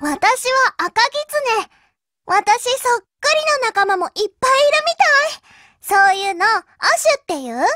私は赤狐。私そっくりの仲間もいっぱいいるみたい。そういうの、アシュっていう